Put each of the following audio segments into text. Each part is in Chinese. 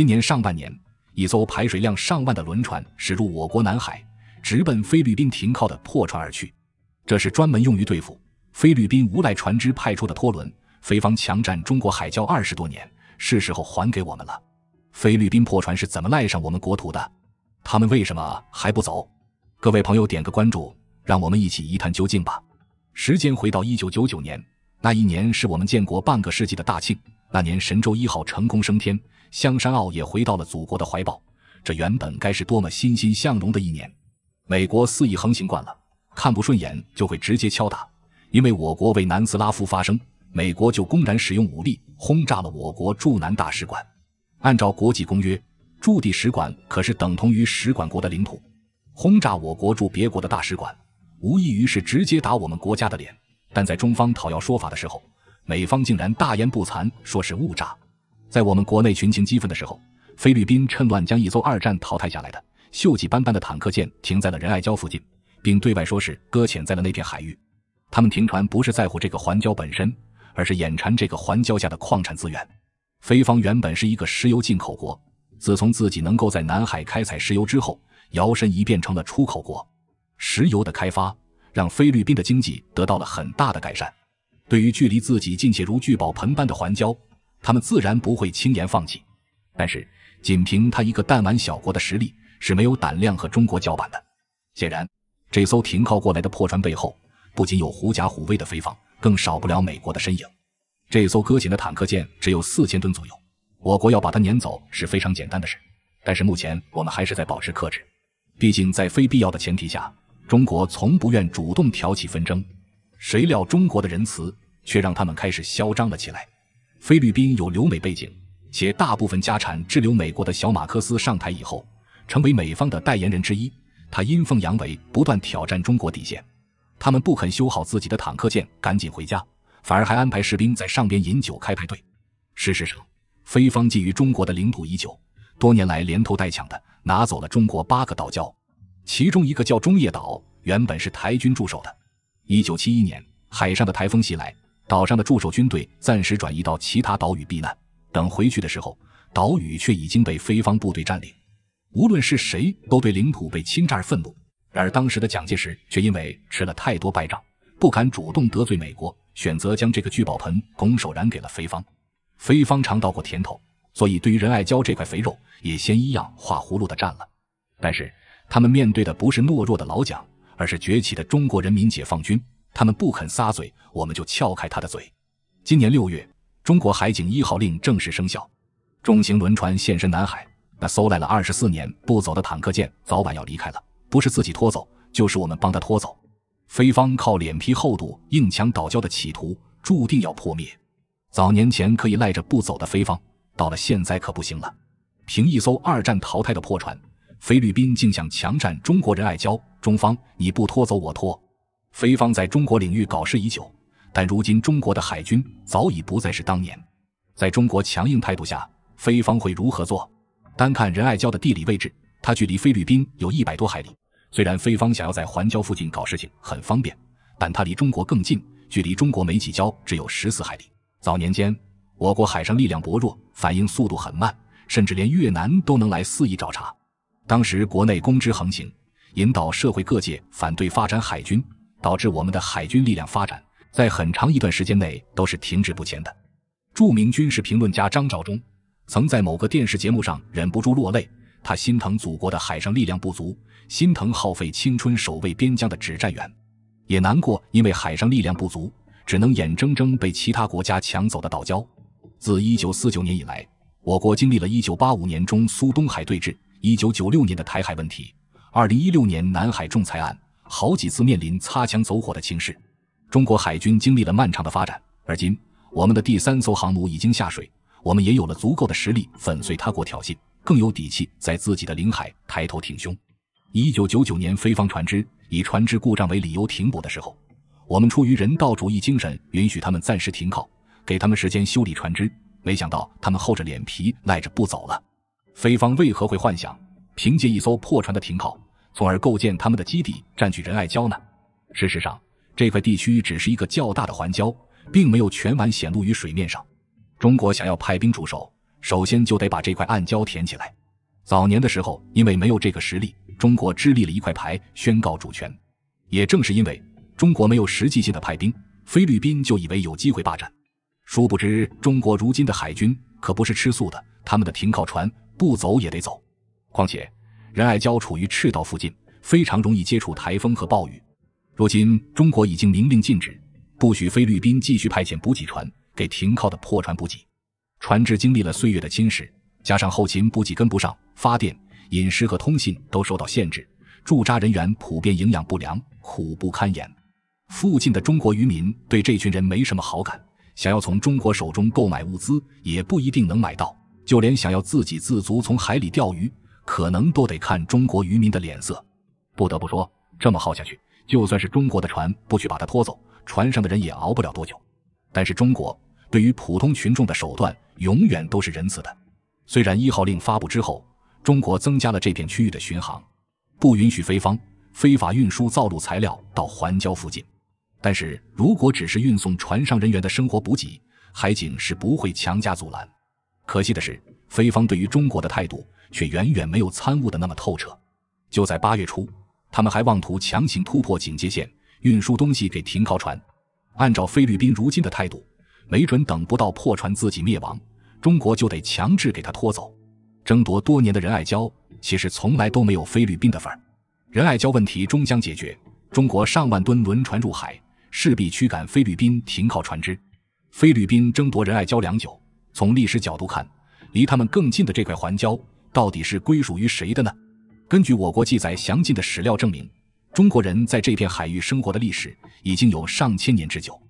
今年上半年，一艘排水量上万的轮船驶入我国南海，直奔菲律宾停靠的破船而去。这是专门用于对付菲律宾无赖船只派出的拖轮。菲方强占中国海礁二十多年，是时候还给我们了。菲律宾破船是怎么赖上我们国土的？他们为什么还不走？各位朋友，点个关注，让我们一起一探究竟吧。时间回到一九九九年，那一年是我们建国半个世纪的大庆。那年，神舟一号成功升天。香山坳也回到了祖国的怀抱，这原本该是多么欣欣向荣的一年。美国肆意横行惯了，看不顺眼就会直接敲打。因为我国为南斯拉夫发声，美国就公然使用武力轰炸了我国驻南大使馆。按照国际公约，驻地使馆可是等同于使馆国的领土，轰炸我国驻别国的大使馆，无异于是直接打我们国家的脸。但在中方讨要说法的时候，美方竟然大言不惭，说是误炸。在我们国内群情激愤的时候，菲律宾趁乱将一艘二战淘汰下来的锈迹斑斑的坦克舰停在了仁爱礁附近，并对外说是搁浅在了那片海域。他们停船不是在乎这个环礁本身，而是眼馋这个环礁下的矿产资源。菲方原本是一个石油进口国，自从自己能够在南海开采石油之后，摇身一变成了出口国。石油的开发让菲律宾的经济得到了很大的改善。对于距离自己近且如聚宝盆般的环礁，他们自然不会轻言放弃，但是仅凭他一个弹丸小国的实力是没有胆量和中国叫板的。显然，这艘停靠过来的破船背后不仅有狐假虎威的菲方，更少不了美国的身影。这艘搁浅的坦克舰只有四千吨左右，我国要把它撵走是非常简单的事。但是目前我们还是在保持克制，毕竟在非必要的前提下，中国从不愿主动挑起纷争。谁料中国的仁慈却让他们开始嚣张了起来。菲律宾有留美背景，且大部分家产滞留美国的小马克思上台以后，成为美方的代言人之一。他阴奉阳违，不断挑战中国底线。他们不肯修好自己的坦克舰，赶紧回家，反而还安排士兵在上边饮酒开派对。事实上，菲方觊觎中国的领土已久，多年来连偷带抢的拿走了中国八个岛礁，其中一个叫中业岛，原本是台军驻守的。一九七一年，海上的台风袭来。岛上的驻守军队暂时转移到其他岛屿避难，等回去的时候，岛屿却已经被菲方部队占领。无论是谁，都对领土被侵占而愤怒。然而，当时的蒋介石却因为吃了太多败仗，不敢主动得罪美国，选择将这个聚宝盆拱手让给了菲方。菲方尝到过甜头，所以对于仁爱礁这块肥肉，也先一样画葫芦的占了。但是，他们面对的不是懦弱的老蒋，而是崛起的中国人民解放军。他们不肯撒嘴，我们就撬开他的嘴。今年六月，中国海警一号令正式生效，重型轮船现身南海。那搜赖了二十四年不走的坦克舰，早晚要离开了，不是自己拖走，就是我们帮他拖走。菲方靠脸皮厚度硬抢岛礁的企图，注定要破灭。早年前可以赖着不走的菲方，到了现在可不行了。凭一艘二战淘汰的破船，菲律宾竟想强占中国人爱礁？中方，你不拖走，我拖。菲方在中国领域搞事已久，但如今中国的海军早已不再是当年。在中国强硬态度下，菲方会如何做？单看仁爱礁的地理位置，它距离菲律宾有一百多海里。虽然菲方想要在环礁附近搞事情很方便，但它离中国更近，距离中国没几礁只有十四海里。早年间，我国海上力量薄弱，反应速度很慢，甚至连越南都能来肆意找茬。当时国内公知横行，引导社会各界反对发展海军。导致我们的海军力量发展在很长一段时间内都是停滞不前的。著名军事评论家张召忠曾在某个电视节目上忍不住落泪，他心疼祖国的海上力量不足，心疼耗费青春守卫边疆的指战员，也难过因为海上力量不足，只能眼睁睁被其他国家抢走的岛礁。自1949年以来，我国经历了一九八五年中苏东海对峙、一九九六年的台海问题、二零一六年南海仲裁案。好几次面临擦枪走火的情势，中国海军经历了漫长的发展，而今我们的第三艘航母已经下水，我们也有了足够的实力粉碎他国挑衅，更有底气在自己的领海抬头挺胸。一九九九年，菲方船只以船只故障为理由停泊的时候，我们出于人道主义精神允许他们暂时停靠，给他们时间修理船只。没想到他们厚着脸皮赖着不走了。菲方为何会幻想凭借一艘破船的停靠？从而构建他们的基地，占据仁爱礁呢？事实上，这块地区只是一个较大的环礁，并没有全完显露于水面上。中国想要派兵驻守，首先就得把这块暗礁填起来。早年的时候，因为没有这个实力，中国支立了一块牌，宣告主权。也正是因为中国没有实际性的派兵，菲律宾就以为有机会霸占。殊不知，中国如今的海军可不是吃素的，他们的停靠船不走也得走，况且。仁爱礁处于赤道附近，非常容易接触台风和暴雨。如今，中国已经明令禁止，不许菲律宾继续派遣补给船给停靠的破船补给。船只经历了岁月的侵蚀，加上后勤补给跟不上，发电、饮食和通信都受到限制，驻扎人员普遍营养不良，苦不堪言。附近的中国渔民对这群人没什么好感，想要从中国手中购买物资也不一定能买到，就连想要自给自足，从海里钓鱼。可能都得看中国渔民的脸色。不得不说，这么耗下去，就算是中国的船不去把它拖走，船上的人也熬不了多久。但是中国对于普通群众的手段永远都是仁慈的。虽然一号令发布之后，中国增加了这片区域的巡航，不允许菲方非法运输造路材料到环礁附近，但是如果只是运送船上人员的生活补给，海警是不会强加阻拦。可惜的是，菲方对于中国的态度。却远远没有参悟的那么透彻。就在八月初，他们还妄图强行突破警戒线，运输东西给停靠船。按照菲律宾如今的态度，没准等不到破船自己灭亡，中国就得强制给他拖走。争夺多年的仁爱礁，其实从来都没有菲律宾的份儿。仁爱礁问题终将解决，中国上万吨轮船入海，势必驱赶菲律宾停靠船只。菲律宾争夺仁爱礁良久，从历史角度看，离他们更近的这块环礁。到底是归属于谁的呢？根据我国记载详尽的史料证明，中国人在这片海域生活的历史已经有上千年之久。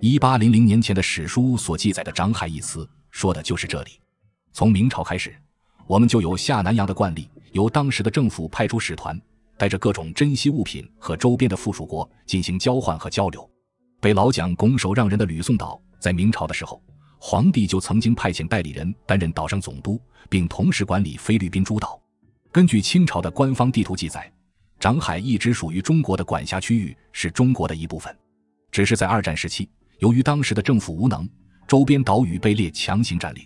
一八零零年前的史书所记载的“长海”一词，说的就是这里。从明朝开始，我们就有下南洋的惯例，由当时的政府派出使团，带着各种珍稀物品和周边的附属国进行交换和交流。被老蒋拱手让人的吕宋岛，在明朝的时候。皇帝就曾经派遣代理人担任岛上总督，并同时管理菲律宾诸岛。根据清朝的官方地图记载，长海一直属于中国的管辖区域，是中国的一部分。只是在二战时期，由于当时的政府无能，周边岛屿被列强行占领。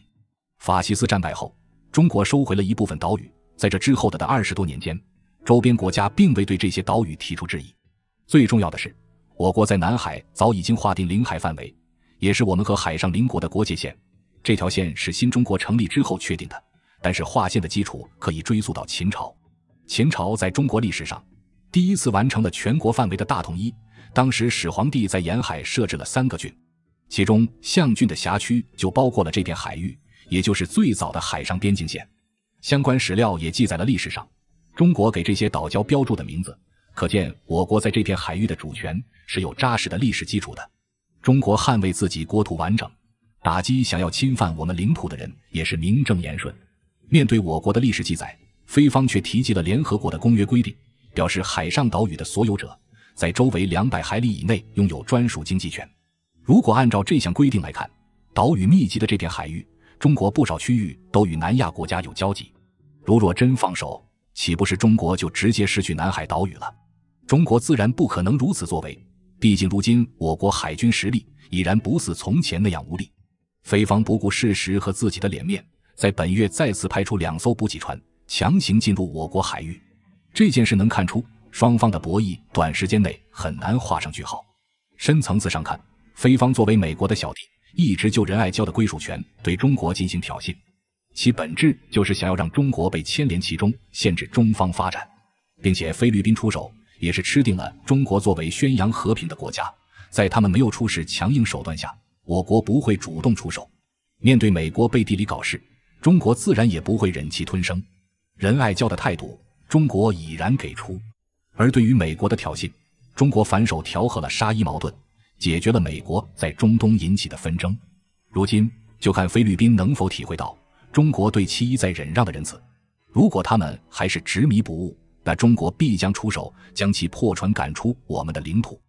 法西斯战败后，中国收回了一部分岛屿。在这之后的的二十多年间，周边国家并未对这些岛屿提出质疑。最重要的是，我国在南海早已经划定领海范围。也是我们和海上邻国的国界线，这条线是新中国成立之后确定的，但是划线的基础可以追溯到秦朝。秦朝在中国历史上第一次完成了全国范围的大统一，当时始皇帝在沿海设置了三个郡，其中象郡的辖区就包括了这片海域，也就是最早的海上边境线。相关史料也记载了历史上中国给这些岛礁标注的名字，可见我国在这片海域的主权是有扎实的历史基础的。中国捍卫自己国土完整，打击想要侵犯我们领土的人也是名正言顺。面对我国的历史记载，菲方却提及了联合国的公约规定，表示海上岛屿的所有者在周围两百海里以内拥有专属经济权。如果按照这项规定来看，岛屿密集的这片海域，中国不少区域都与南亚国家有交集。如若真放手，岂不是中国就直接失去南海岛屿了？中国自然不可能如此作为。毕竟，如今我国海军实力已然不似从前那样无力。菲方不顾事实和自己的脸面，在本月再次派出两艘补给船强行进入我国海域，这件事能看出双方的博弈短时间内很难画上句号。深层次上看，菲方作为美国的小弟，一直就仁爱礁的归属权对中国进行挑衅，其本质就是想要让中国被牵连其中，限制中方发展，并且菲律宾出手。也是吃定了中国作为宣扬和平的国家，在他们没有出示强硬手段下，我国不会主动出手。面对美国背地里搞事，中国自然也不会忍气吞声。仁爱教的态度，中国已然给出。而对于美国的挑衅，中国反手调和了沙伊矛盾，解决了美国在中东引起的纷争。如今就看菲律宾能否体会到中国对其一再忍让的仁慈。如果他们还是执迷不悟，那中国必将出手，将其破船赶出我们的领土。